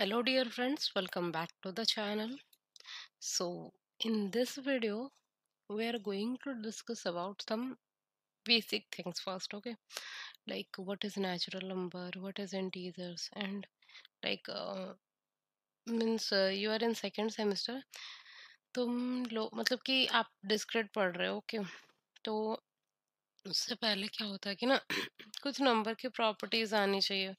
hello dear friends welcome back to the channel so in this video we are going to discuss about some basic things first okay like what is natural number what is integers and like uh, means uh, you are in second semester तुम लोग मतलब कि आप discrete पढ़ रहे हो okay okay? तो उससे पहले क्या होता है कि ना कुछ नंबर की प्रॉपर्टीज आनी चाहिए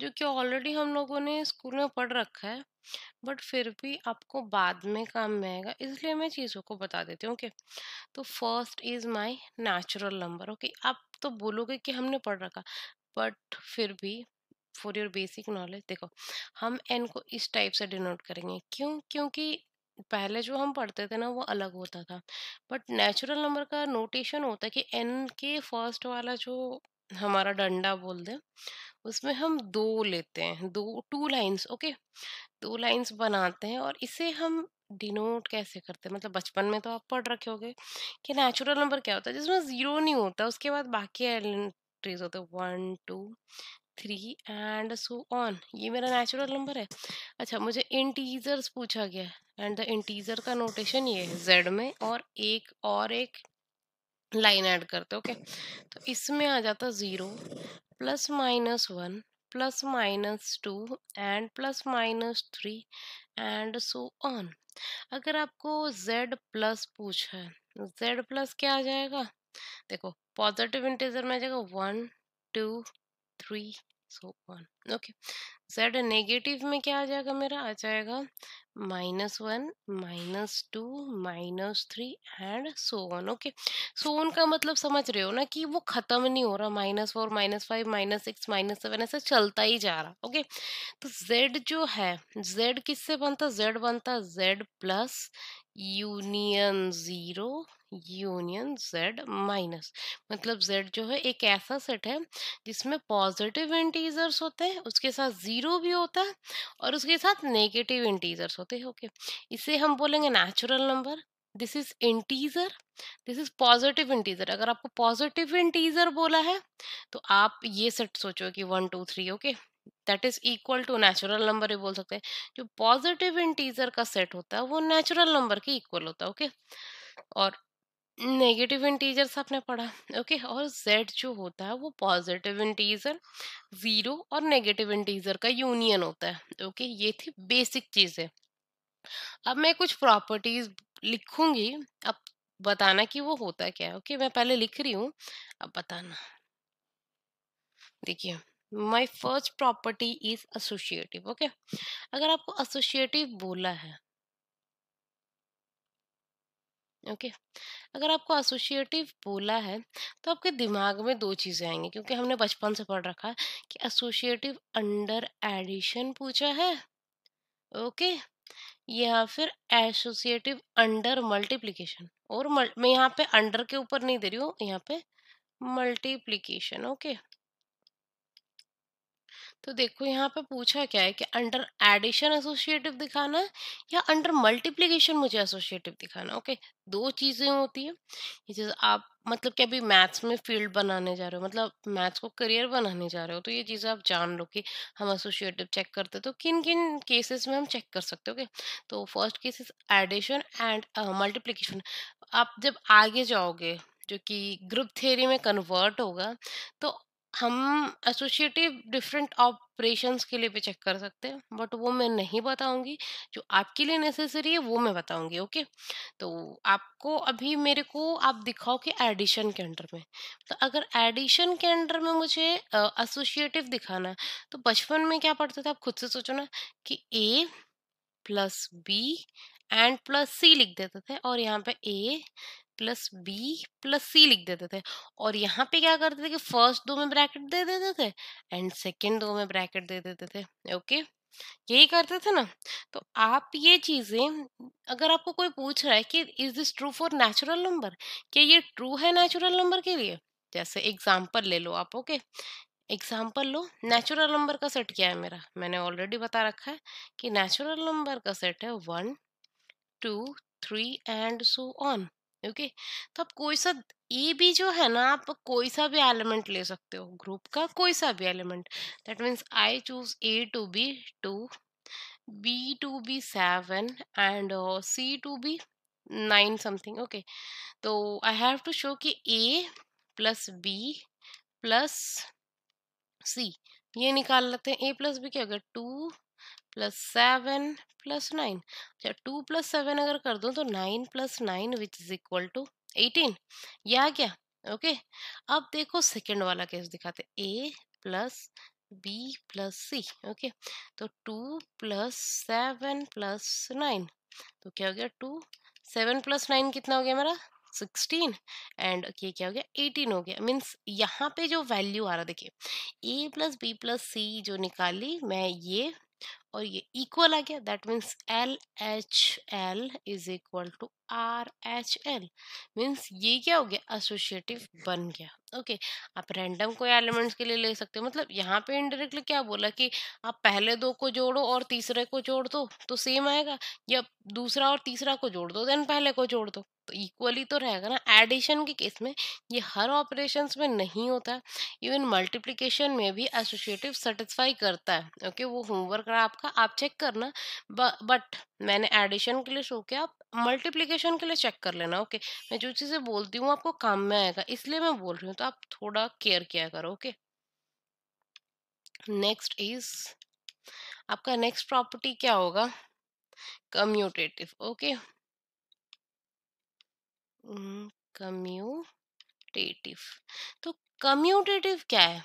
जो कि ऑलरेडी हम लोगों ने स्कूल में पढ़ रखा है बट फिर भी आपको बाद में काम में आएगा इसलिए मैं चीज़ों को बता देती हूँ ओके तो first is my natural number okay आप तो बोलोगे कि हमने पढ़ रखा बट फिर भी फॉर योर बेसिक नॉलेज देखो हम एन को इस टाइप से डिनोट करेंगे क्यों क्योंकि पहले जो हम पढ़ते थे ना वो अलग होता था बट नेचुरल नंबर का नोटेशन होता है कि एन के फर्स्ट वाला जो हमारा डंडा बोल दें उसमें हम दो लेते हैं दो टू लाइंस ओके दो लाइंस बनाते हैं और इसे हम डिनोट कैसे करते हैं मतलब बचपन में तो आप पढ़ रखे होंगे कि नेचुरल नंबर क्या होता है जिसमें ज़ीरो नहीं होता उसके बाद बाकी एलेंट्रीज होते हैं one two three and so on ये मेरा नेचुरल नंबर है अच्छा मुझे इंटीजर्स पूछा गया एंड द इंटीजर का नोटेशन ये है जेड में और एक और एक लाइन ऐड करते ओके तो इसमें आ जाता zero plus minus one plus minus two and plus minus three and so on अगर आपको z प्लस पूछा है z प्लस क्या आ जाएगा देखो पॉजिटिव इंटीजर में आ जाएगा one two three so on okay Z negative में क्या आ जाएगा मेरा आ जाएगा minus one minus two minus three and so on okay so on का मतलब समझ रहे हो ना कि वो ख़त्म नहीं हो रहा minus four minus five minus six minus seven ऐसा चलता ही जा रहा ओके okay? तो जेड जो है जेड किससे बनता जेड बनता Z plus union zero union Z minus मतलब जेड जो है एक ऐसा सेट है जिसमें पॉजिटिव इंटीजर्स होते हैं उसके साथ ज़ीरो भी होता है और उसके साथ नेगेटिव इंटीजर्स होते हैं ओके इसे हम बोलेंगे natural number this is integer this is positive integer अगर आपको पॉजिटिव इंटीजर बोला है तो आप ये सेट सोचो कि one two three okay that is equal to natural number भी बोल सकते हैं जो पॉजिटिव इंटीजर का सेट होता है वो नेचुरल नंबर के इक्वल होता है ओके और नेगेटिव इंटीजर्स आपने पढ़ा ओके okay? और जेड जो होता है वो पॉजिटिव इंटीजर जीरो और नेगेटिव इंटीजर का यूनियन होता है ओके okay? ये थी बेसिक चीज़ें अब मैं कुछ प्रॉपर्टीज लिखूंगी अब बताना कि वो होता क्या है ओके मैं पहले लिख रही हूँ अब बताना देखिए my first property is associative okay अगर आपको एसोशिएटिव बोला है ओके okay. अगर आपको एसोशिएटिव बोला है तो आपके दिमाग में दो चीज़ें आएंगी क्योंकि हमने बचपन से पढ़ रखा है कि एसोशिएटिव अंडर एडिशन पूछा है ओके okay. या फिर एसोसिएटिव अंडर मल्टीप्लीकेशन और मल, मैं यहाँ पे अंडर के ऊपर नहीं दे रही हूँ यहाँ पे मल्टीप्लीकेशन ओके okay. तो देखो यहाँ पे पूछा क्या है कि अंडर एडिशन एसोसिएटिव दिखाना है या अंडर मल्टीप्लीकेशन मुझे एसोसिएटिव दिखाना ओके दो चीज़ें होती हैं जैसे आप मतलब कि अभी मैथ्स में फील्ड बनाने जा रहे हो मतलब मैथ्स को करियर बनाने जा रहे हो तो ये चीज़ें आप जान लो कि हम एसोसिएटिव चेक करते तो किन किन केसेस में हम चेक कर सकते हो ओके तो first cases addition and multiplication आप जब आगे जाओगे जो कि ग्रुप थेरी में कन्वर्ट होगा तो हम एसोसिएटिव डिफरेंट ऑपरेशंस के लिए भी चेक कर सकते हैं बट वो मैं नहीं बताऊंगी जो आपके लिए नेसेसरी है वो मैं बताऊंगी ओके तो आपको अभी मेरे को आप दिखाओ कि एडिशन के अंडर में तो अगर एडिशन के अंडर में मुझे एसोसिएटिव दिखाना है तो बचपन में क्या पढ़ते थे आप खुद से सोचो ना कि A plus B and plus C लिख देते थे और यहाँ पे A plus B plus C लिख देते थे और यहाँ पे क्या करते थे कि फर्स्ट दो में ब्रैकेट दे देते थे एंड सेकेंड दो में ब्रैकेट दे देते थे ओके यही करते थे ना तो आप ये चीज़ें अगर आपको कोई पूछ रहा है कि is this true for natural number क्या ये ट्रू है नेचुरल नंबर के लिए जैसे एग्जाम्पल ले लो आप ओके एग्जाम्पल लो नेचुरल नंबर का सेट क्या है मेरा मैंने ऑलरेडी बता रखा है कि नेचुरल नंबर का सेट है one two three and so on okay तो आप कोई सा ए भी जो है ना आप कोई सा भी एलिमेंट ले सकते हो ग्रुप का कोई सा भी element that means I choose A to B to be to be seven and C to be nine something okay तो आई हैव टू शो कि A plus B plus C ये निकाल लेते हैं ए प्लस बी क्या होगा two plus seven plus nine अच्छा two plus seven अगर कर दो तो nine plus nine which is equal to eighteen ये आ गया ओके अब देखो सेकेंड वाला केस दिखाते A plus B plus C okay तो two plus seven plus nine तो क्या हो गया टू सेवन प्लस नाइन कितना हो गया मेरा सिक्सटीन एंड ये क्या हो गया एटीन हो गया मीन्स यहाँ पे जो वैल्यू आ रहा देखिए ए प्लस बी प्लस सी जो निकाली मैं ये और ये इक्वल आ गया that means L H L is equal to R H L means ये क्या हो गया एसोशिएटिव बन गया ओके okay, आप रैंडम कोई एलिमेंट्स के लिए ले सकते हो मतलब यहाँ पे इनडायरेक्टली क्या बोला कि आप पहले दो को जोड़ो और तीसरे को जोड़ दो तो सेम आएगा या दूसरा और तीसरा को जोड़ दो देन पहले को जोड़ दो तो इक्वली तो रहेगा ना एडिशन के केस में ये हर ऑपरेशन में नहीं होता इवन मल्टीप्लीकेशन में भी एसोसिएटिव सेटिस्फाई करता है ओके वो होमवर्क रहा आपका आप चेक करना बट मैंने एडिशन के लिए शो किया आप मल्टीप्लीकेशन के लिए चेक कर लेना ओके मैं जो चीज़ें बोलती हूँ आपको काम में आएगा इसलिए मैं बोल रही हूँ तो आप थोड़ा केयर किया करो ओके नेक्स्ट इज आपका नेक्स्ट प्रॉपर्टी क्या होगा कम्यूटेटिव ओके okay? कम्यूटेटिव तो कम्यूटेटिव क्या है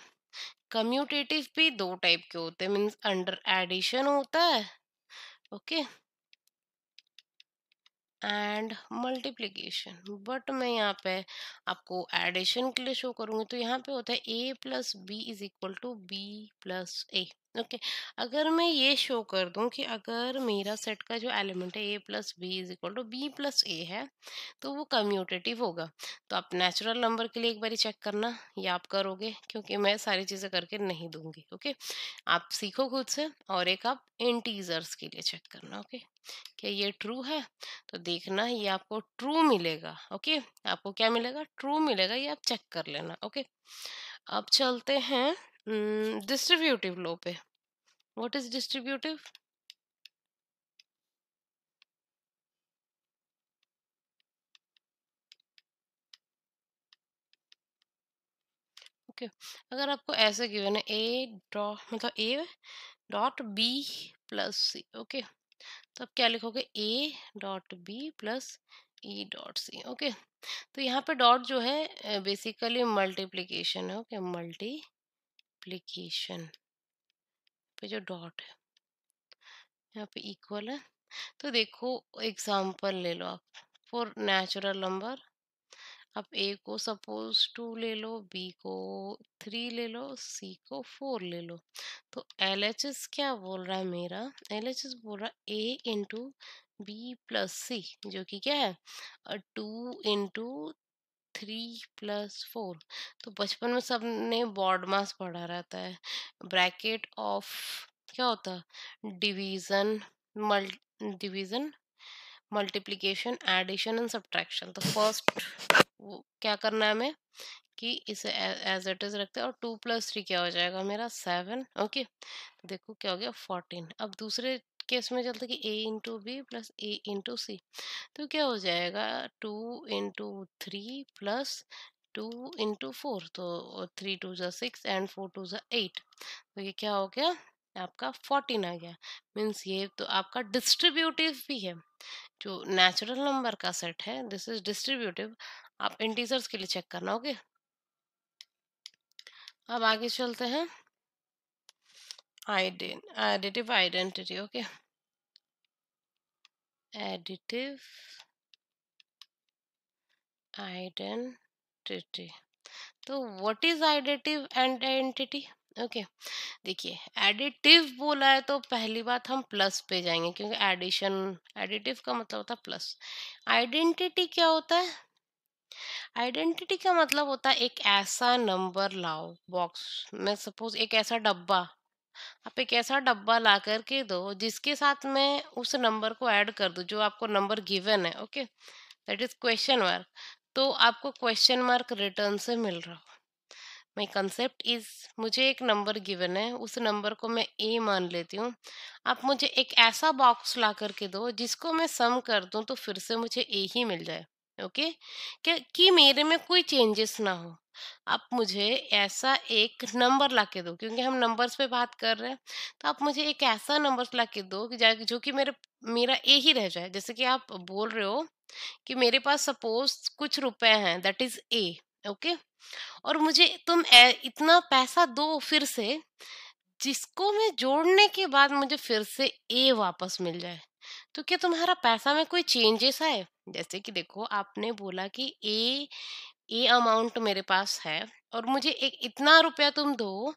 कम्यूटेटिव भी दो टाइप के होते हैं मीन्स अंडर एडिशन होता है ओके एंड मल्टीप्लीकेशन बट मैं यहाँ पे आपको एडिशन के लिए शो करूँगी तो यहाँ पे होता है A plus B is equal to B plus A okay okay. अगर मैं ये शो कर दूं कि अगर मेरा सेट का जो एलिमेंट है A plus B is equal to B plus A है तो वो कम्यूटेटिव होगा तो आप नेचुरल नंबर के लिए एक बार चेक करना या आप करोगे क्योंकि मैं सारी चीज़ें करके नहीं दूंगी ओके okay? आप सीखो खुद से और एक आप इंटीजर्स के लिए चेक करना ओके okay? क्या ये ट्रू है तो देखना ये आपको ट्रू मिलेगा ओके आपको क्या मिलेगा ट्रू मिलेगा ये आप चेक कर लेना ओके अब चलते हैं डिस्ट्रीब्यूटिव लो पे What is distributive? okay. अगर आपको ऐसे गिवन है ए डॉट मतलब A dot B plus C okay तो आप क्या लिखोगे A dot B plus E dot C okay तो यहाँ पे डॉट जो है बेसिकली मल्टीप्लीकेशन है ओके मल्टीप्लीकेशन पे जो डॉट है यहाँ पे इक्वल है तो देखो एग्जांपल ले लो आप फॉर नेचुरल नंबर आप ए को सपोज टू ले लो बी को थ्री ले लो सी को फोर ले लो तो एल क्या बोल रहा है मेरा एल बोल रहा ए इंटू बी प्लस सी जो कि क्या है two into three plus four तो बचपन में सब ने बॉड मास पढ़ा रहता है ब्रैकेट ऑफ क्या होता है division mult division multiplication addition and subtraction तो फर्स्ट क्या करना है हमें कि इसे एज इट इज़ रखते हैं और टू प्लस थ्री क्या हो जाएगा मेरा सेवन ओके okay. देखो क्या हो गया फोर्टीन अब दूसरे केस में चलता कि A into B plus A into C तो क्या हो जाएगा two into three plus two into four तो three twos are six and four twos are eight तो ये क्या हो गया आपका फोर्टीन आ गया मीन्स ये तो आपका डिस्ट्रीब्यूटिव भी है जो नेचुरल नंबर का सेट है दिस इज डिस्ट्रीब्यूटिव आप इंटीजर्स के लिए चेक करना ओके अब आगे चलते हैं ident additive identity okay additive identity तो what is additive and identity okay देखिए एडिटिव बोला है तो पहली बात हम प्लस पे जाएंगे क्योंकि एडिशन एडिटिव का मतलब होता है प्लस आइडेंटिटी क्या होता है आइडेंटिटी का मतलब होता है एक ऐसा नंबर लाओ बॉक्स में सपोज एक ऐसा डब्बा आप एक ऐसा डब्बा ला करके दो जिसके साथ मैं उस नंबर को ऐड कर दूँ जो आपको नंबर गिवन है okay that is question mark तो आपको क्वेश्चन मार्क रिटर्न से मिल रहा हो माई कंसेप्ट इज मुझे एक नंबर गिवन है उस नंबर को मैं ए मान लेती हूँ आप मुझे एक ऐसा बॉक्स ला करके दो जिसको मैं सम कर दूँ तो फिर से मुझे ए ही मिल जाए ओके okay? क्या कि मेरे में कोई चेंजेस ना हो आप मुझे ऐसा एक नंबर ला दो क्योंकि हम नंबर्स पे बात कर रहे हैं तो आप मुझे एक ऐसा नंबर ला दो कि जो कि मेरे मेरा ए ही रह जाए जैसे कि आप बोल रहे हो कि मेरे पास सपोज कुछ रुपए हैं दैट इज ए ओके और मुझे तुम ए, इतना पैसा दो फिर से जिसको मैं जोड़ने के बाद मुझे फिर से ए वापस मिल जाए तो क्या तुम्हारा पैसा में कोई चेंजेस आए जैसे कि देखो आपने बोला कि ए ये अमाउंट मेरे पास है और मुझे एक इतना रुपया तुम दो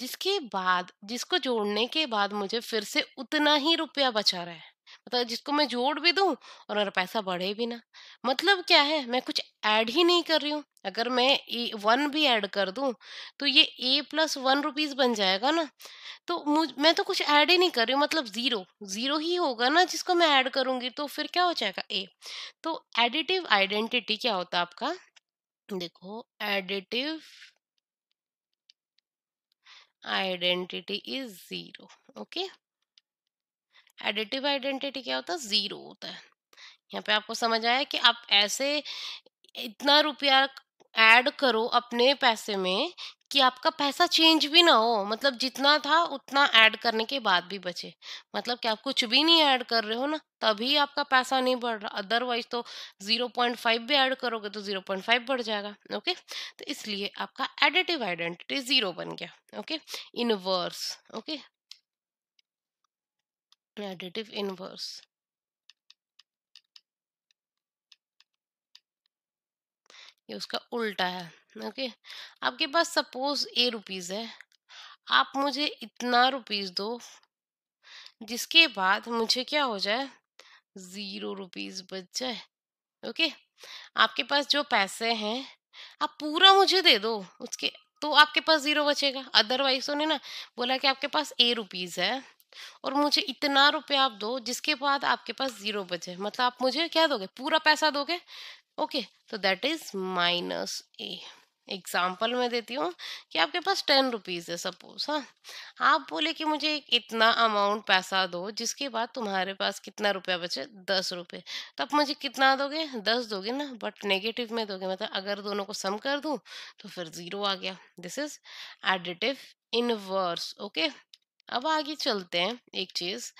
जिसके बाद जिसको जोड़ने के बाद मुझे फिर से उतना ही रुपया बचा रहा है मतलब जिसको मैं जोड़ भी दूं और मेरा पैसा बढ़े भी ना मतलब क्या है मैं कुछ ऐड ही नहीं कर रही हूँ अगर मैं वन भी ऐड कर दूं तो ये ए प्लस वन रुपीज बन जाएगा ना तो मुझ मैं तो कुछ ऐड ही नहीं कर रही हूँ मतलब जीरो जीरो ही होगा ना जिसको मैं ऐड करूंगी तो फिर क्या हो जाएगा ए तो एडिटिव आइडेंटिटी क्या होता है आपका देखो additive identity is zero okay additive identity क्या होता है जीरो होता है यहाँ पे आपको समझ आया कि आप ऐसे इतना रुपया ऐड करो अपने पैसे में कि आपका पैसा चेंज भी ना हो मतलब जितना था उतना ऐड करने के बाद भी बचे मतलब कि आप कुछ भी नहीं ऐड कर रहे हो ना तभी आपका पैसा नहीं बढ़ रहा अदरवाइज तो 0.5 भी ऐड करोगे तो 0.5 बढ़ जाएगा ओके तो इसलिए आपका एडिटिव आइडेंटिटी जीरो बन गया okay inverse okay additive inverse ये उसका उल्टा है ओके आपके पास सपोज ए रुपीज़ है आप मुझे इतना रुपीज़ दो जिसके बाद मुझे क्या हो जाए ज़ीरो रुपीज़ बच जाए ओके आपके पास जो पैसे हैं आप पूरा मुझे दे दो उसके तो आपके पास ज़ीरो बचेगा अदरवाइज उन्होंने ना बोला कि आपके पास ए रुपीज़ है और मुझे इतना रुपया आप दो जिसके बाद आपके पास ज़ीरो बचे मतलब आप मुझे क्या दोगे पूरा पैसा दोगे ओके तो that is minus A example मैं देती हूँ कि आपके पास टेन रुपीज़ है सपोज हाँ आप बोले कि मुझे इतना अमाउंट पैसा दो जिसके बाद तुम्हारे पास कितना रुपया बचे दस रुपये तो आप मुझे कितना दोगे दस दोगे ना बट नेगेटिव में दोगे मतलब अगर दोनों को सम कर दूँ तो फिर ज़ीरो आ गया this is additive inverse okay अब आगे चलते हैं एक चीज़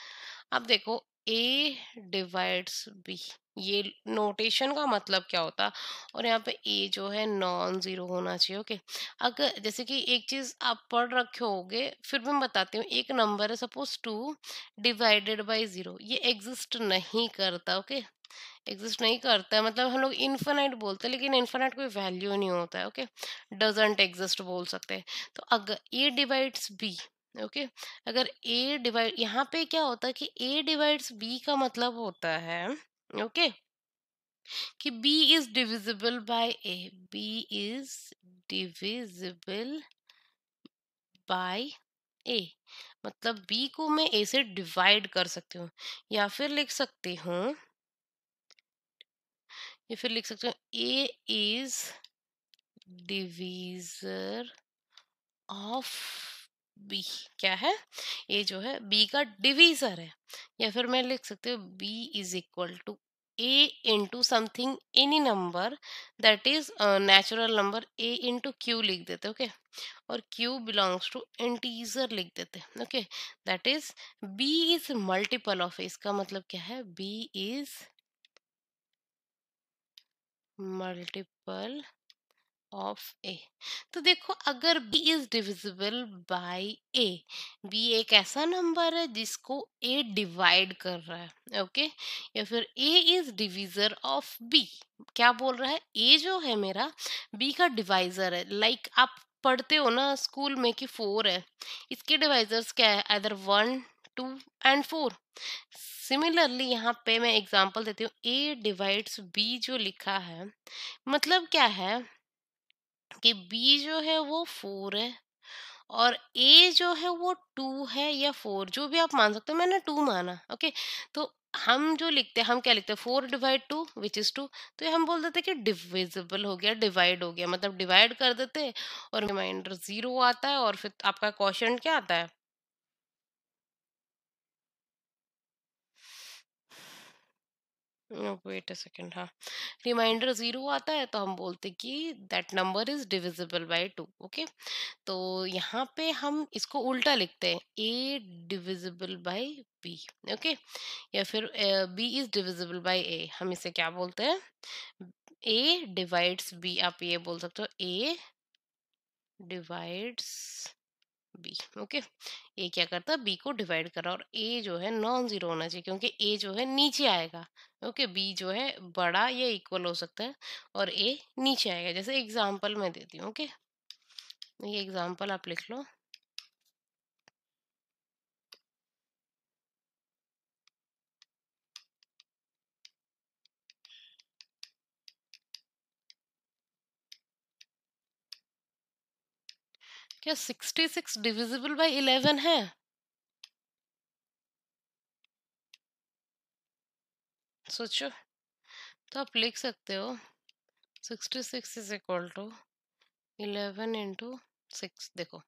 अब देखो ए डिवाइड्स बी ये नोटेशन का मतलब क्या होता और यहाँ पे ए जो है नॉन ज़ीरो होना चाहिए ओके अगर जैसे कि एक चीज़ आप पढ़ रखे होगे फिर भी मैं बताती हूँ एक नंबर है suppose two divided by zero ये एग्जिस्ट नहीं करता ओके एग्जिस्ट नहीं करता है मतलब हम लोग इन्फिनाइट बोलते हैं लेकिन इन्फेनाइट कोई वैल्यू नहीं होता है ओके डजेंट एग्जिस्ट बोल सकते हैं तो अगर ए डिवाइड्स बी ओके okay? अगर ए डिवाइड यहाँ पे क्या होता है कि ए डिवाइड्स बी का मतलब होता है ओके okay? कि B is divisible by A B is divisible by A मतलब बी को मैं ए से डिवाइड कर सकती हूँ या फिर लिख सकती हूँ या फिर लिख सकती हूँ A is divisor of B क्या है ये जो है बी का डिवीजर है या फिर मैं लिख सकती हूँ B is equal to A into something any number that is natural number A into Q लिख देते ओके okay? और क्यू बिलोंग्स टू इंटीजर लिख देते okay that is B is multiple of इसका मतलब क्या है B is multiple of A तो देखो अगर B is divisible by A B एक ऐसा नंबर है जिसको ए डिवाइड कर रहा है ओके या फिर A is divisor of B क्या बोल रहा है ए जो है मेरा बी का डिवाइजर है लाइक like आप पढ़ते हो ना स्कूल में कि फोर है इसके डिवाइजर्स क्या है other one two and four similarly यहाँ पे मैं एग्जांपल देती हूँ ए डिवाइड्स बी जो लिखा है मतलब क्या है कि बी जो है वो फोर है और ए जो है वो टू है या फोर जो भी आप मान सकते हो मैंने टू माना ओके तो हम जो लिखते हैं हम क्या लिखते हैं four divide two which is two तो ये हम बोल देते कि डिविजिबल हो गया डिवाइड हो गया मतलब डिवाइड कर देते और रिमाइंडर ज़ीरो आता है और फिर आपका क्वेश्चन क्या आता है वेट अ सेकेंड हाँ रिमाइंडर ज़ीरो आता है तो हम बोलते कि that number is divisible by two okay तो यहाँ पे हम इसको उल्टा लिखते हैं A divisible by B okay या फिर B is divisible by A हम इसे क्या बोलते हैं ए डिवाइड्स बी आप ये बोल सकते हो A divides B okay A क्या करता है बी को डिवाइड करा और ए जो है नॉन जीरो होना चाहिए क्योंकि ए जो है नीचे आएगा ओके बी जो है बड़ा या इक्वल हो सकता है और ए नीचे आएगा जैसे एग्जाम्पल मैं देती हूँ ओके ये एग्जाम्पल आप लिख लो क्या sixty six divisible by eleven है सोचो तो आप लिख सकते हो sixty six is equal to eleven into six देखो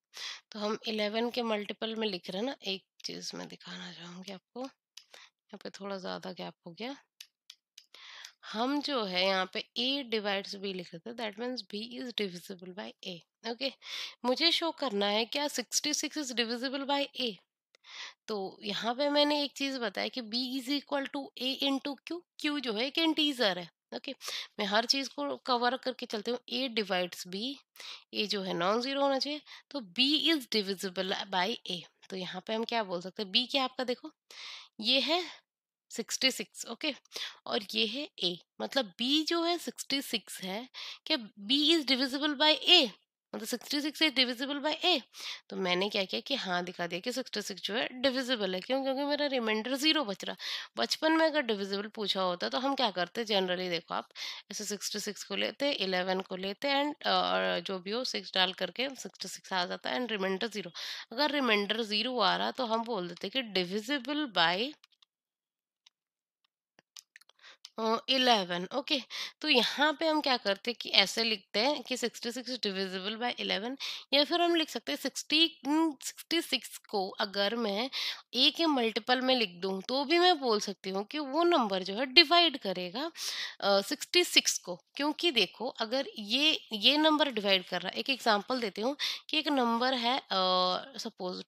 तो हम इलेवन के मल्टीपल में लिख रहे हैं ना एक चीज़ में दिखाना चाहूँगी आपको यहाँ पे थोड़ा ज़्यादा गैप हो गया हम जो है यहाँ पे ए डिवाइड्स बी लिख सकते हैं that means B is divisible by A okay मुझे शो करना है क्या sixty six is divisible by A तो यहाँ पे मैंने एक चीज़ बताया कि B is equal to A into Q Q जो है एक इंटीजर है ओके मैं हर चीज़ को कवर करके चलती हूँ ए डिवाइड्स बी ए जो है नॉन ज़ीरो होना चाहिए तो B is divisible by A तो यहाँ पे हम क्या बोल सकते हैं बी क्या आपका देखो ये है सिक्सटी सिक्स ओके और ये है ए मतलब बी जो है सिक्सटी सिक्स है क्या B is divisible by A मतलब sixty six is divisible by A तो मैंने क्या किया कि हाँ दिखा दिया कि सिक्सटी सिक्स जो है डिविजिबल है क्यों क्योंकि मेरा रिमाइंडर जीरो बच रहा बचपन में अगर डिविजिबल पूछा होता तो हम क्या करते जनरली देखो आप ऐसे सिक्सटी सिक्स को लेते इलेवन को लेते एंड जो भी हो सिक्स डाल करके सिक्सटी सिक्स आ जाता है एंड रिमाइंडर जीरो अगर रिमाइंडर जीरो आ रहा तो हम बोल देते कि डिविजिबल बाय इलेवन ओके तो यहाँ पे हम क्या करते हैं कि ऐसे लिखते हैं कि sixty six divisible by eleven या फिर हम लिख सकते हैं सिक्सटी सिक्सटी सिक्स को अगर मैं ए के मल्टीपल में लिख दूँ तो भी मैं बोल सकती हूँ कि वो नंबर जो है डिवाइड करेगा सिक्सटी uh, सिक्स को क्योंकि देखो अगर ये ये नंबर डिवाइड कर रहा है एक एग्जाम्पल देती हूँ कि एक नंबर है सपोज uh,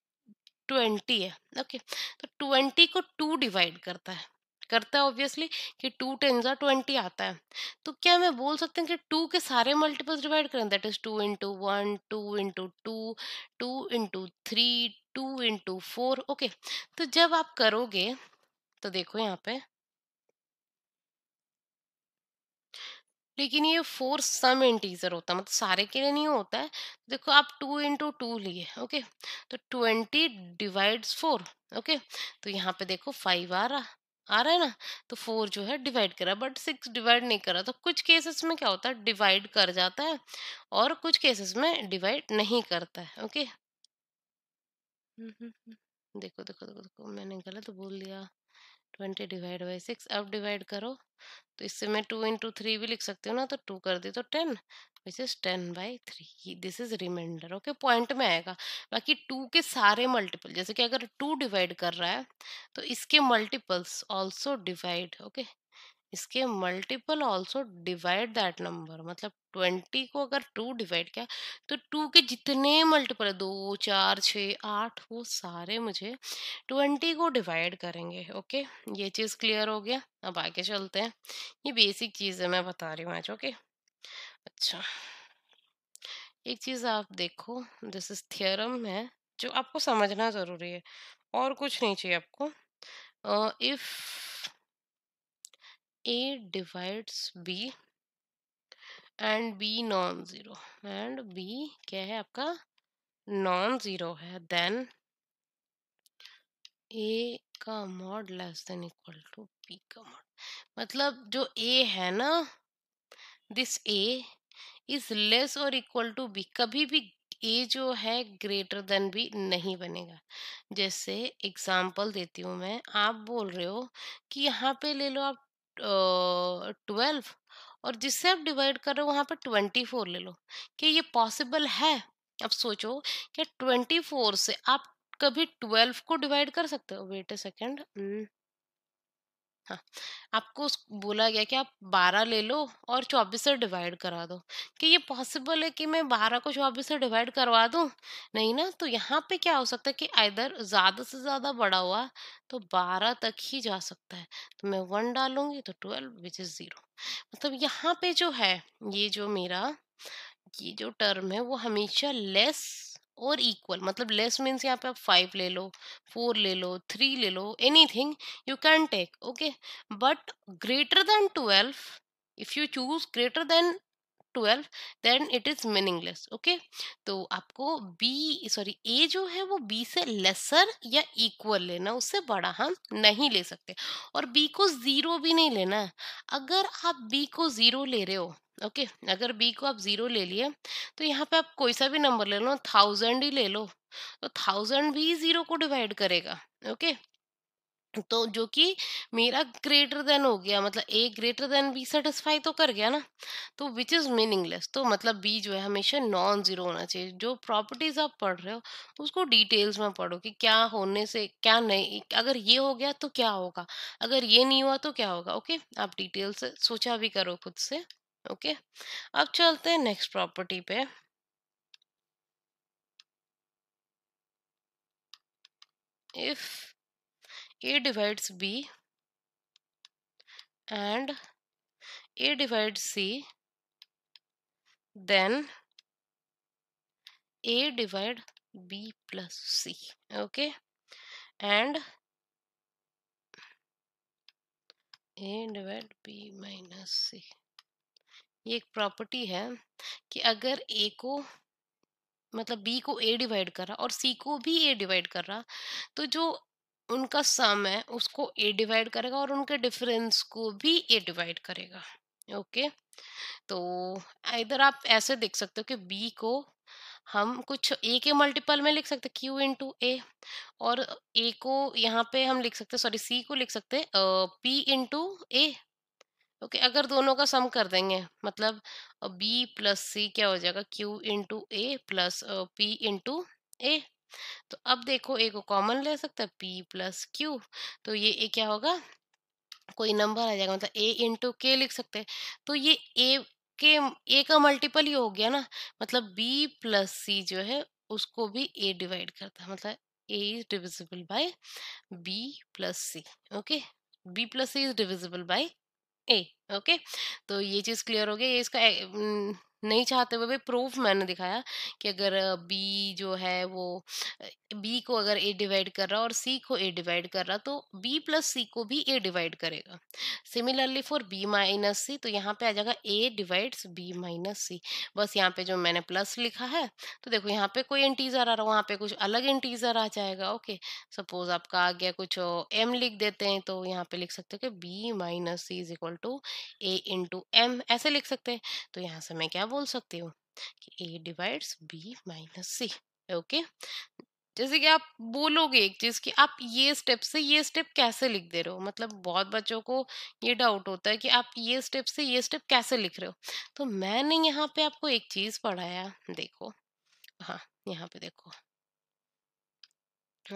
ट्वेंटी है ओके okay, तो ट्वेंटी को टू डिवाइड करता है करता है ऑब्वियसली कि टू टेन जो ट्वेंटी आता है तो क्या मैं बोल सकते हैं कि टू के सारे मल्टीपल्स डिवाइड करें that is two into one two into two two into three two into four okay तो जब आप करोगे तो देखो यहाँ पे लेकिन ये फोर सम इंटीजर होता है मतलब सारे के लिए नहीं होता है देखो आप टू इंटू टू लिए ओके तो ट्वेंटी डिवाइड्स फोर ओके तो यहाँ पे देखो फाइव आ रहा आ रहा है ना तो फोर जो है डिवाइड करा बट सिक्स डिवाइड नहीं करा तो कुछ केसेस में क्या होता है डिवाइड कर जाता है और कुछ केसेस में डिवाइड नहीं करता है ओके हम्म, हम्म, हम्म। देखो देखो देखो देखो मैंने गलत बोल दिया ट्वेंटी डिवाइड बाई सिक्स अब डिवाइड करो तो इससे मैं टू इंटू थ्री भी लिख सकती हूँ ना तो टू कर दी तो ten which is ten by three this is remainder okay point में आएगा बाकी टू के सारे मल्टीपल जैसे कि अगर टू डिवाइड कर रहा है तो इसके मल्टीपल्स ऑल्सो डिवाइड ओके इसके multiple also divide that number मतलब ट्वेंटी को अगर टू डिवाइड किया तो टू के जितने मल्टीपल है दो चार छः आठ वो सारे मुझे ट्वेंटी को डिवाइड करेंगे ओके ये चीज़ क्लियर हो गया अब आगे चलते हैं ये बेसिक चीज है मैं बता रही हूँ आज ओके अच्छा एक चीज़ आप देखो दिस इज थियरम है जो आपको समझना ज़रूरी है और कुछ नहीं चाहिए आपको if uh, A divides B and B non zero and B क्या है आपका नॉन ज़ीरो है देन ए का mod less than equal to B का मॉड मतलब जो ए है ना दिस ए इज लेस और इक्वल टू बी कभी भी ए जो है ग्रेटर देन बी नहीं बनेगा जैसे एग्जाम्पल देती हूँ मैं आप बोल रहे हो कि यहाँ पे ले लो आप ट्वेल्व और जिससे आप डिवाइड कर रहे हो वहाँ पर ट्वेंटी फोर ले लो कि ये पॉसिबल है अब सोचो कि ट्वेंटी फोर से आप कभी ट्वेल्व को डिवाइड कर सकते हो वेट ए सेकेंड हाँ आपको बोला गया कि आप बारह ले लो और चौबीस से डिवाइड करा दो कि ये पॉसिबल है कि मैं बारह को चौबीस से डिवाइड करवा दूँ नहीं ना तो यहाँ पे क्या हो सकता है कि आइधर ज़्यादा से ज़्यादा बड़ा हुआ तो बारह तक ही जा सकता है तो मैं वन डालूंगी तो ट्वेल्व विच इज़ ज़ीरो मतलब यहाँ पे जो है ये जो मेरा ये जो टर्म है वो हमेशा लेस और इक्वल मतलब लेस मीन्स यहाँ पे आप फाइव ले लो फोर ले लो थ्री ले लो anything you can take okay but greater than twelve if you choose greater than twelve then it is meaningless okay तो आपको बी सॉरी ए जो है वो बी से लेसर या इक्वल लेना उससे बड़ा हम नहीं ले सकते और बी को ज़ीरो भी नहीं लेना अगर आप बी को ज़ीरो ले रहे हो ओके okay, अगर बी को आप ज़ीरो ले लिए तो यहाँ पे आप कोई सा भी नंबर ले लो थाउजेंड ही ले लो तो थाउजेंड भी ज़ीरो को डिवाइड करेगा ओके okay? तो जो कि मेरा ग्रेटर देन हो गया मतलब A greater than B satisfy तो कर गया ना तो विच इज़ मीनिंगलेस तो मतलब बी जो है हमेशा नॉन ज़ीरो होना चाहिए जो प्रॉपर्टीज़ आप पढ़ रहे हो उसको डिटेल्स में पढ़ो कि क्या होने से क्या नहीं अगर ये हो गया तो क्या होगा अगर ये नहीं हुआ तो क्या होगा ओके आप डिटेल्स सोचा भी करो खुद से ओके अब चलते हैं नेक्स्ट प्रॉपर्टी पे if A divides B and A divide C then A divide B plus C okay and A divide B minus C ये एक प्रॉपर्टी है कि अगर ए को मतलब बी को ए डिवाइड कर रहा और सी को भी ए डिवाइड कर रहा तो जो उनका सम है उसको ए डिवाइड करेगा और उनके डिफरेंस को भी ए डिवाइड करेगा ओके तो इधर आप ऐसे देख सकते हो कि बी को हम कुछ ए के मल्टीपल में लिख सकते क्यू इन टू ए और ए को यहाँ पे हम लिख सकते सॉरी सी को लिख सकते पी इंटू ए ओके अगर दोनों का सम कर देंगे मतलब बी प्लस सी क्या हो जाएगा Q into A plus P into A तो अब देखो ए को कॉमन ले सकते हैं पी प्लस क्यू तो ये ए क्या होगा कोई नंबर आ जाएगा मतलब ए इंटू के लिख सकते हैं तो ये ए के ए का मल्टीपल ही हो गया ना मतलब बी प्लस सी जो है उसको भी ए डिवाइड करता है मतलब A is divisible by B plus C okay B plus C is divisible by A okay तो ये चीज़ क्लियर हो गई ये इसका नहीं चाहते हुए भी प्रूफ मैंने दिखाया कि अगर बी जो है वो बी को अगर ए डिवाइड कर रहा और सी को ए डिवाइड कर रहा तो बी प्लस सी को भी ए डिवाइड करेगा similarly for b minus c तो यहाँ पे आ जाएगा a divides b minus c बस यहाँ पे जो मैंने प्लस लिखा है तो देखो यहाँ पे कोई इंटीजर आ रहा वहाँ पे कुछ अलग इंटीजर आ जाएगा ओके सपोज आपका आ गया कुछ एम लिख देते हैं तो यहाँ पे लिख सकते हो कि b minus c is equal to A into m ऐसे लिख सकते हैं तो यहाँ से मैं क्या बोल सकते हो कि a divides b minus c okay जैसे कि आप बोलोगे एक चीज़ कि आप ये स्टेप से ये स्टेप कैसे लिख दे रहे हो मतलब बहुत बच्चों को ये डाउट होता है कि आप ये स्टेप से ये स्टेप कैसे लिख रहे हो तो मैंने यहाँ पे आपको एक चीज़ पढ़ाया देखो हाँ यहाँ पे देखो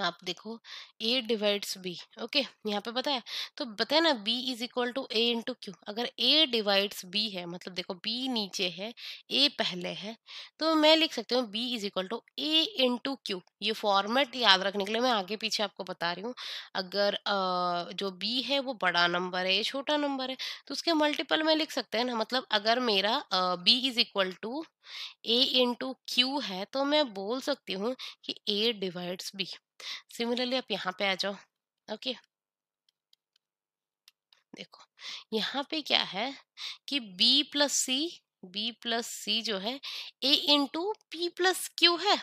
आप देखो ए डिवाइड्स बी ओके यहाँ पे पता है तो बताए ना b is equal to A into q अगर ए डिवाइड्स बी है मतलब देखो बी नीचे है ए पहले है तो मैं लिख सकती हूँ B is equal to A into q ये फॉर्मेट याद रखने के लिए मैं आगे पीछे आपको बता रही हूँ अगर आ, जो बी है वो बड़ा नंबर है छोटा नंबर है तो उसके मल्टीपल में लिख सकते हैं ना मतलब अगर मेरा b is equal to A into q है तो मैं बोल सकती हूँ कि ए डिवाइड्स बी सिमिलरली आप यहाँ पे आ जाओ ओके देखो यहाँ पे क्या है कि b plus c b plus सी जो है a into p plus q है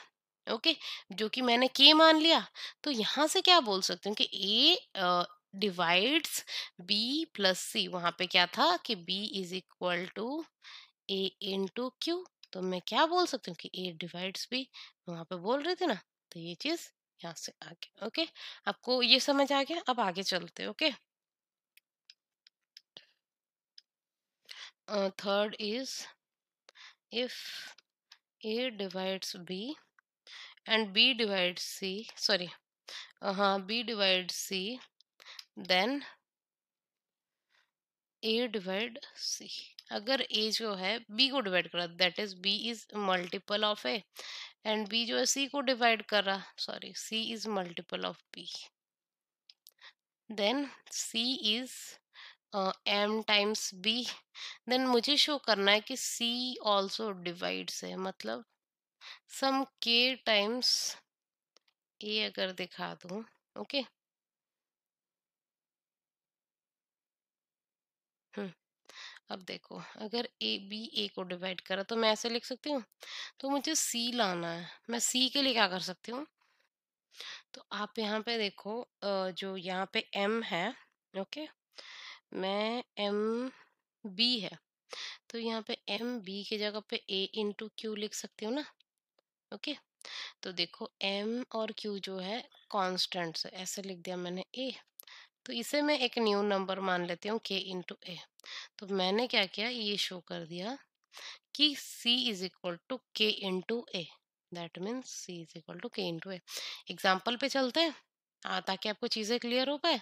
ओके जो कि मैंने k मान लिया तो यहाँ से क्या बोल सकते हूँ कि a divides b plus c वहाँ पे क्या था कि b is equal to A into q तो मैं क्या बोल सकती हूँ कि ए डिवाइड्स b वहाँ पे बोल रहे थे ना तो ये चीज़ यहाँ से आगे ओके आपको ये समझ आ गया अब आगे चलते okay third is if A divides B and B divide C sorry हाँ B divide C then A divide C अगर ए जो है बी को डिवाइड करा that is B is multiple of A and B जो है C को divide कर रहा sorry C is multiple of B then C is M times B then मुझे शो करना है कि सी ऑल्सो डिवाइड्स है मतलब सम के टाइम्स ए अगर दिखा दूँ ओके okay? अब देखो अगर ए बी ए को डिवाइड करा तो मैं ऐसे लिख सकती हूँ तो मुझे सी लाना है मैं सी के लिए क्या कर सकती हूँ तो आप यहाँ पे देखो जो यहाँ पे एम है ओके मैं एम बी है तो यहाँ पे एम बी की जगह पे ए इंटू क्यू लिख सकती हूँ ना ओके तो देखो एम और क्यू जो है कॉन्स्टेंट्स ऐसे लिख दिया मैंने ए तो इसे मैं एक न्यू नंबर मान लेती हूँ के इन टू ए तो मैंने क्या किया ये शो कर दिया कि c is equal to k into a that means c is equal to k into a example पे चलते हैं ताकि आपको चीज़ें क्लियर हो पाए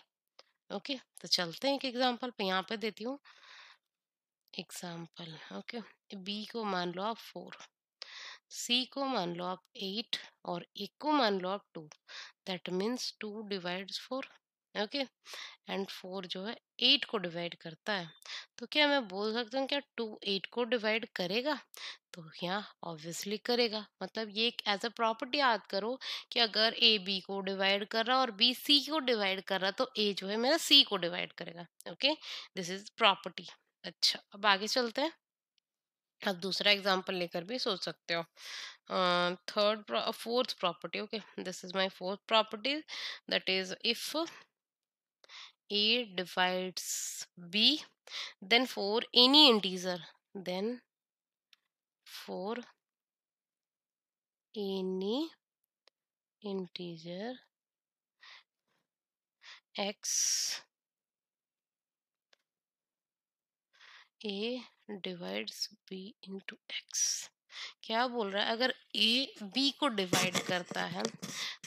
ओके तो चलते हैं एक एग्जाम्पल पे यहाँ पे देती हूँ एग्जाम्पल ओके बी को मान लो आप फोर सी को मान लो आप एट और ए को मान लो आप two that means two divides four okay and four जो है एट को डिवाइड करता है तो क्या मैं बोल सकता हूँ क्या टू एट को डिवाइड करेगा तो यहाँ ऑब्वियसली करेगा मतलब ये एक एज अ प्रॉपर्टी याद करो कि अगर ए बी को डिवाइड कर रहा और बी सी को डिवाइड कर रहा तो ए जो है मेरा सी को डिवाइड करेगा ओके दिस इज प्रॉपर्टी अच्छा अब आगे चलते हैं अब दूसरा एग्जाम्पल लेकर भी सोच सकते हो third fourth property okay this is my fourth property that is if a divides b then for any integer then for any integer x a divides b into x क्या बोल रहा है अगर ए बी को divide करता है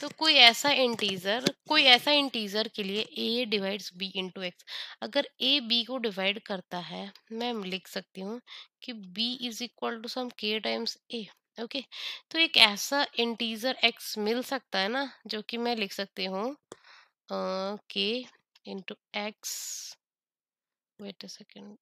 तो कोई ऐसा इंटीजर कोई ऐसा इंटीजर के लिए a divides b into x अगर ए बी को डिवाइड करता है मैं लिख सकती हूँ कि B is equal to some k times A okay तो एक ऐसा इंटीजर एक्स मिल सकता है ना जो कि मैं लिख सकती हूँ k into x wait a second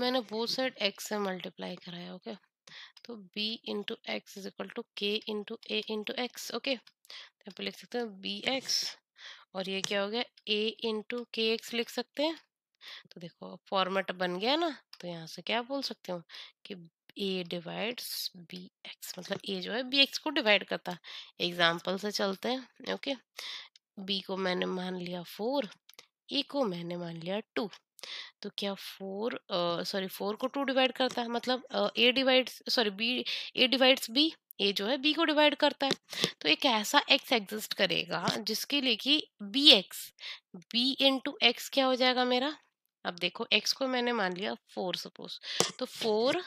मैंने वो सेट एक्स से मल्टीप्लाई कराया ओके तो b into x is equal to k into a into x okay तो पर लिख सकते हैं बी एक्स और ये क्या हो गया a इंटू के एक्स लिख सकते हैं तो देखो फॉर्मेट बन गया ना तो यहाँ से क्या बोल सकते हो कि ए डिवाइड्स बी एक्स मतलब ए जो है बी एक्स को डिवाइड करता है एग्जाम्पल से चलते हैं ओके बी को मैंने मान लिया फोर ए को मैंने मान लिया टू तो क्या फोर सॉरी फोर को टू डिवाइड करता है मतलब a divide sorry b a divides b a जो है बी को डिवाइड करता है तो एक ऐसा एक्स एग्जिस्ट करेगा जिसके लिए कि b x b into x क्या हो जाएगा मेरा अब देखो एक्स को मैंने मान लिया फोर सपोज तो four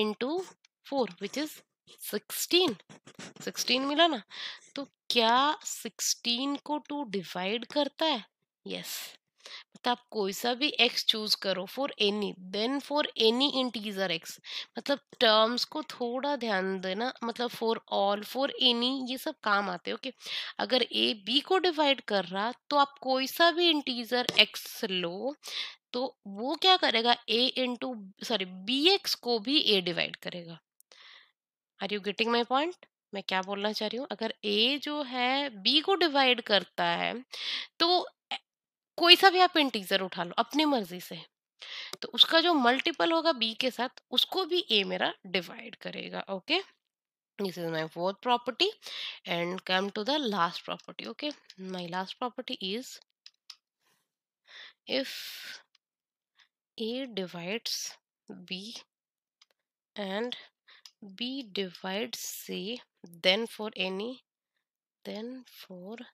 into four which is sixteen sixteen मिला ना तो क्या सिक्सटीन को टू डिवाइड करता है यस yes. मतलब आप कोई सा भी x चूज करो for any then for any integer x मतलब टर्म्स को थोड़ा ध्यान देना मतलब फॉर ऑल फॉर एनी ये सब काम आते ओके okay? अगर a b को डिवाइड कर रहा तो आप कोई सा भी इंटीजर x लो तो वो क्या करेगा a into sorry b x को भी a डिवाइड करेगा are you getting my point मैं क्या बोलना चाह रही हूँ अगर a जो है b को डिवाइड करता है तो कोई सा भी आप इंटीजर उठा लो अपनी मर्जी से तो उसका जो मल्टीपल होगा बी के साथ उसको भी ए मेरा डिवाइड करेगा okay this is my fourth property and come to the last property okay my last property is if a divide b and B divide C then for any then for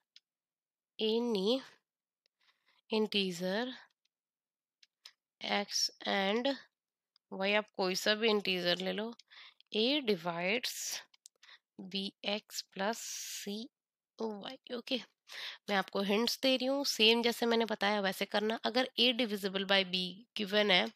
any integer x and y आप कोई सा भी integer ले लो a divides b x plus c y okay मैं आपको hints दे रही हूँ सेम जैसे मैंने बताया वैसे करना अगर a divisible by b given है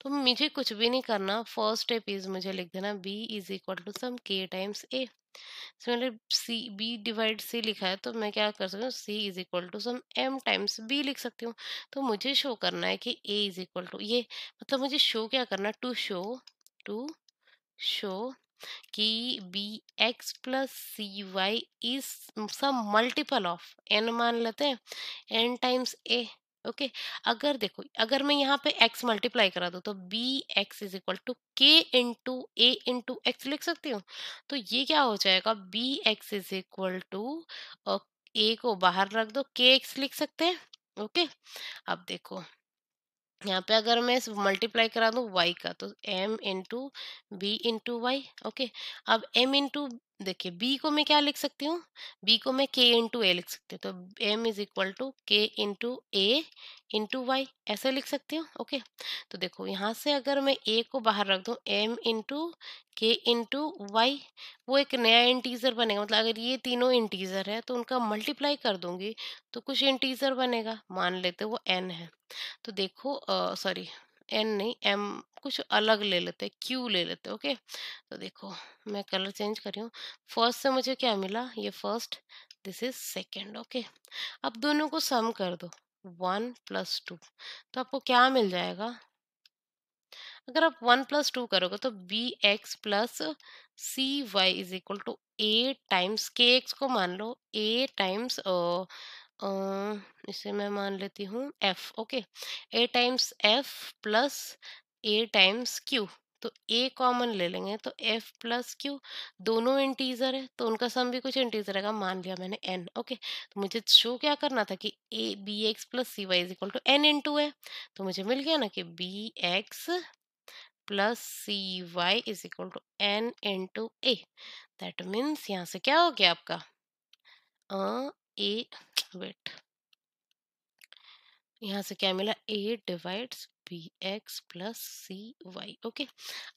तो मुझे कुछ भी नहीं करना फर्स्ट स्टेप इज मुझे लिख देना b is equal to some k times ए इसमें मैंने सी बी डिवाइड सी लिखा है तो मैं क्या कर सकती हूँ c is equal to some m times b लिख सकती हूँ तो मुझे शो करना है कि ए इज इक्वल टू ये मतलब मुझे शो क्या करना टू शो टू शो कि b x plus c y is some multiple of n मान लेते हैं एन टाइम्स ए ओके अगर देखो अगर मैं यहाँ पे एक्स मल्टीप्लाई करा दू तो b x is equal to k into a into x लिख सकती हूँ तो ये क्या हो जाएगा b x is equal to a को बाहर रख दो के एक्स लिख सकते हैं ओके अब देखो यहाँ पे अगर मैं मल्टीप्लाई करा दू वाई का तो m into b into y okay अब एम इंटू देखिए बी को मैं क्या लिख सकती हूँ बी को मैं के इंटू ए लिख सकती हूँ तो m is equal to k into a into y ऐसे लिख सकती हूँ ओके तो देखो यहाँ से अगर मैं ए को बाहर रख दूँ m into k into y वो एक नया इंटीजर बनेगा मतलब अगर ये तीनों इंटीजर है तो उनका मल्टीप्लाई कर दूंगी तो कुछ इंटीजर बनेगा मान लेते वो एन है तो देखो सॉरी एन नहीं एम कुछ अलग ले लेते हैं क्यू ले लेते ओके तो देखो मैं कलर चेंज कर रही हूँ फर्स्ट से मुझे क्या मिला ये first this is second okay अब दोनों को सम कर दो वन प्लस टू तो आपको क्या मिल जाएगा अगर आप वन प्लस टू करोगे तो b x plus c y is equal to a times k x को मान लो ए टाइम्स इसे मैं मान लेती हूँ f okay a times f plus a times q तो ए कॉमन ले लेंगे तो एफ प्लस क्यू दोनों इंटीजर है तो उनका सम भी कुछ इंटीजर है मान लिया मैंने एन ओके तो मुझे शो क्या करना था कि a b x plus c y is equal to n into है तो मुझे मिल गया ना कि b x plus c y is equal to n into a that means यहाँ से क्या हो गया आपका ए वेट यहाँ से क्या मिला a divides b x plus c y okay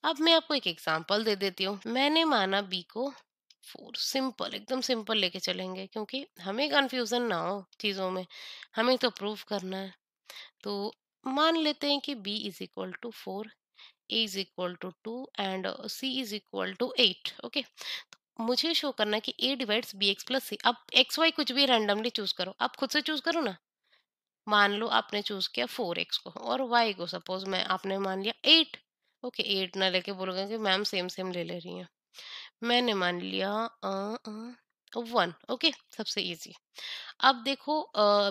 अब मैं आपको एक एग्जांपल दे देती हूँ मैंने माना बी को फोर सिंपल एकदम सिंपल लेके चलेंगे क्योंकि हमें कन्फ्यूज़न ना हो चीज़ों में हमें तो प्रूव करना है तो मान लेते हैं कि B is equal to four a is equal to two and c is equal to eight okay मुझे शो करना कि a divides b x plus c अब एक्स वाई कुछ भी रैंडमली चूज करो आप खुद से चूज करो ना मान लो आपने चूज किया फोर एक्स को और वाई को सपोज मैं आपने मान लिया एट ओके एट ना लेके बोलोगे कि मैम सेम सेम ले ले रही हैं मैंने मान लिया वन ओके सबसे इजी अब देखो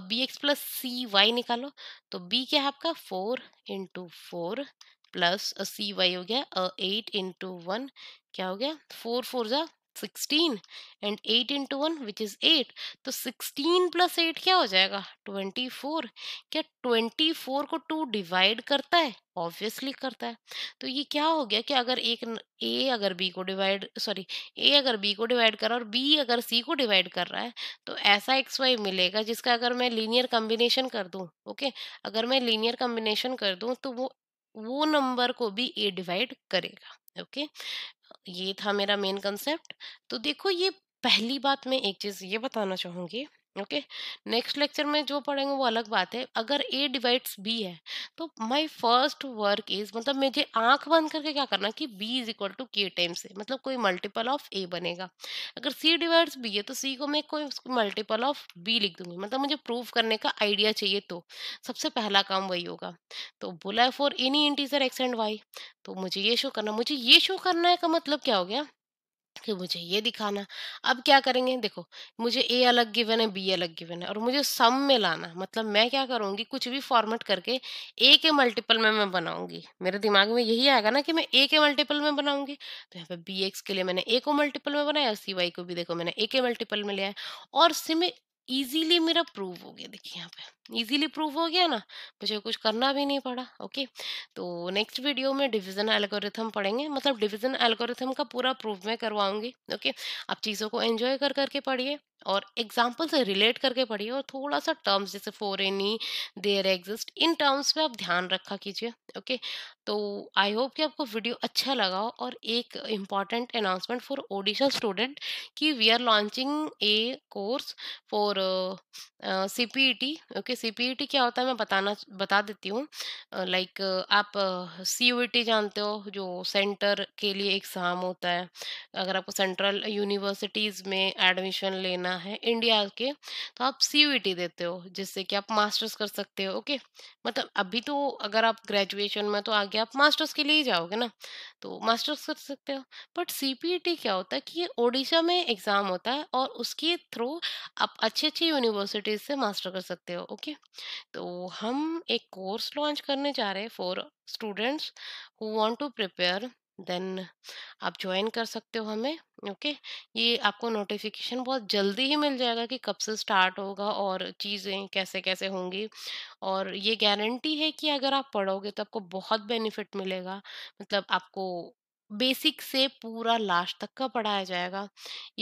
b x plus c y निकालो तो बी क्या है आपका four into four plus c y हो गया एट इंटू वन क्या हो गया फोर फोर जा sixteen and eight into one which is eight तो सिक्सटीन प्लस एट क्या हो जाएगा ट्वेंटी फोर क्या ट्वेंटी फोर को टू डिवाइड करता है ऑब्वियसली करता है तो ये क्या हो गया कि अगर एक ए अगर बी को डिवाइड सॉरी ए अगर बी को डिवाइड कर रहा है और बी अगर सी को डिवाइड कर रहा है तो ऐसा एक्स वाई मिलेगा जिसका अगर मैं लीनियर कम्बिनेशन कर दूँ ओके अगर मैं लीनियर कम्बिनेशन कर दूँ तो वो वो नंबर को भी ए डिवाइड करेगा ओके ये था मेरा मेन कंसेप्ट तो देखो ये पहली बात मैं एक चीज़ ये बताना चाहूँगी ओके नेक्स्ट लेक्चर में जो पढ़ेंगे वो अलग बात है अगर ए डिवाइड्स बी है तो माय फर्स्ट वर्क इज मतलब मुझे आंख बंद करके क्या करना कि B is equal to k times है मतलब कोई मल्टीपल ऑफ ए बनेगा अगर सी डिवाइड्स बी है तो सी को मैं कोई मल्टीपल ऑफ बी लिख दूंगी मतलब मुझे प्रूव करने का आइडिया चाहिए तो सबसे पहला काम वही होगा तो बोला for any integer x and y तो मुझे ये शो करना मुझे ये शो करना है का मतलब क्या हो गया कि मुझे ये दिखाना अब क्या करेंगे देखो मुझे ए अलग गिवन है बी अलग गिवन है और मुझे सम में लाना मतलब मैं क्या करूँगी कुछ भी फॉर्मेट करके ए के मल्टीपल में मैं बनाऊंगी मेरे दिमाग में यही आएगा ना कि मैं ए के मल्टीपल में बनाऊंगी तो यहाँ पे बी एक्स के लिए मैंने ए को मल्टीपल में बनाया सी वाई को भी देखो मैंने ए के मल्टीपल में लिया है और सिम इजीली मेरा प्रूव हो गया देखिए यहाँ पे इजीली प्रूव हो गया ना मुझे कुछ करना भी नहीं पड़ा ओके तो नेक्स्ट वीडियो में डिवीजन एल्गोरिथम पढ़ेंगे मतलब डिवीजन एल्गोरिथम का पूरा प्रूफ मैं करवाऊंगी ओके आप चीज़ों को एंजॉय कर करके पढ़िए और एग्जाम्पल से रिलेट करके पढ़िए और थोड़ा सा टर्म्स जैसे any there exist in terms पे आप ध्यान रखा कीजिए ओके तो आई होप कि आपको वीडियो अच्छा लगा हो और एक important announcement for Odisha student कि we are launching a course for C P E T okay C P E T क्या होता है मैं बताना बता देती हूँ लाइक uh, like, uh, आप सी यू ई टी जानते हो जो सेंटर के लिए एग्ज़ाम होता है अगर आपको सेंट्रल यूनिवर्सिटीज़ में एडमिशन लेना जाना है इंडिया के तो आप सी e देते हो जिससे कि आप मास्टर्स कर सकते हो ओके मतलब अभी तो अगर आप ग्रेजुएशन में तो आगे आप मास्टर्स के लिए ही जाओगे ना तो मास्टर्स कर सकते हो बट सी e क्या होता है कि ये ओडिशा में एग्ज़ाम होता है और उसके थ्रू आप अच्छी अच्छी यूनिवर्सिटीज़ से मास्टर कर सकते हो ओके तो हम एक कोर्स लॉन्च करने जा रहे हैं for students who want to prepare then आप ज्वाइन कर सकते हो हमें ओके ये आपको नोटिफिकेशन बहुत जल्दी ही मिल जाएगा कि कब से स्टार्ट होगा और चीज़ें कैसे कैसे होंगी और ये गारंटी है कि अगर आप पढ़ोगे तो आपको बहुत बेनिफिट मिलेगा मतलब आपको बेसिक से पूरा लास्ट तक का पढ़ाया जाएगा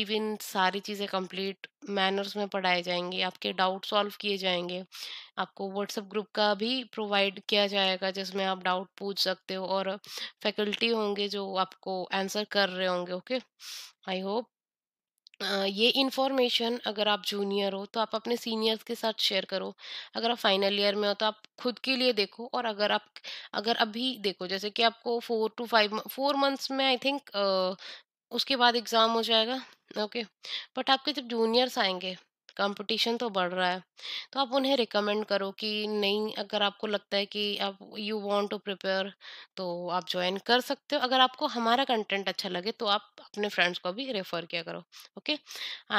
इवन सारी चीज़ें कंप्लीट मैनर्स में पढ़ाए जाएंगे आपके डाउट सॉल्व किए जाएंगे आपको व्हाट्सएप ग्रुप का भी प्रोवाइड किया जाएगा जिसमें आप डाउट पूछ सकते हो और फैकल्टी होंगे जो आपको आंसर कर रहे होंगे ओके आई होप ये इन्फॉर्मेशन अगर आप जूनियर हो तो आप अपने सीनियर्स के साथ शेयर करो अगर आप फाइनल ईयर में हो तो आप खुद के लिए देखो और अगर आप अगर अभी देखो जैसे कि आपको four to five four months में आई थिंक उसके बाद एग्ज़ाम हो जाएगा ओके okay. बट आपके जब जूनियर्स आएंगे कंपटीशन तो बढ़ रहा है तो आप उन्हें रिकमेंड करो कि नहीं अगर आपको लगता है कि आप यू वांट टू प्रिपेयर तो आप ज्वाइन कर सकते हो अगर आपको हमारा कंटेंट अच्छा लगे तो आप अपने फ्रेंड्स को भी रेफ़र किया करो ओके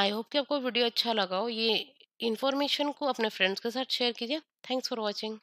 आई होप कि आपको वीडियो अच्छा लगा हो ये इन्फॉर्मेशन को अपने फ्रेंड्स के साथ शेयर कीजिए थैंक्स फॉर वॉचिंग